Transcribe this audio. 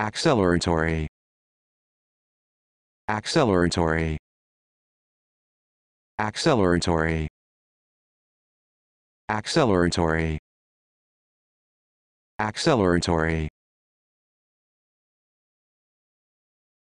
acceleratory acceleratory acceleratory acceleratory acceleratory